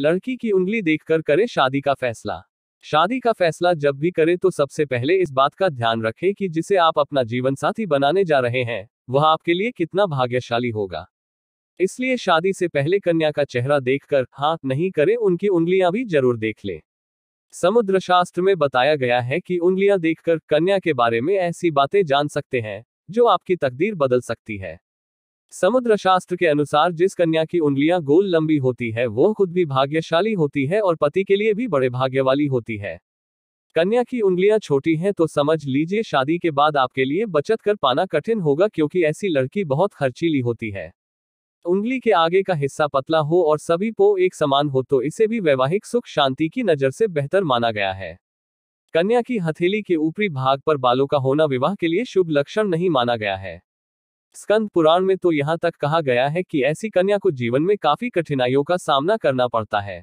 लड़की की उंगली देखकर करें शादी का फैसला शादी का फैसला जब भी करें तो सबसे पहले इस बात का ध्यान रखें कि जिसे आप अपना जीवन साथी बनाने जा रहे हैं वह आपके लिए कितना भाग्यशाली होगा इसलिए शादी से पहले कन्या का चेहरा देखकर हाँ नहीं करें उनकी उंगलियां भी जरूर देख लें समुद्र शास्त्र में बताया गया है कि उंगलियां देखकर कन्या के बारे में ऐसी बातें जान सकते हैं जो आपकी तकदीर बदल सकती है समुद्र शास्त्र के अनुसार जिस कन्या की उंगलियां गोल लंबी होती है वो खुद भी भाग्यशाली होती है और पति के लिए भी बड़े भाग्य वाली होती है कन्या की उंगलियां छोटी हैं तो समझ लीजिए शादी के बाद आपके लिए बचत कर पाना कठिन होगा क्योंकि ऐसी लड़की बहुत खर्चीली होती है उंगली के आगे का हिस्सा पतला हो और सभी पो एक समान हो तो इसे भी वैवाहिक सुख शांति की नजर से बेहतर माना गया है कन्या की हथेली के ऊपरी भाग पर बालों का होना विवाह के लिए शुभ लक्षण नहीं माना गया है स्कंद पुराण में तो यहाँ तक कहा गया है कि ऐसी कन्या को जीवन में काफी कठिनाइयों का सामना करना पड़ता है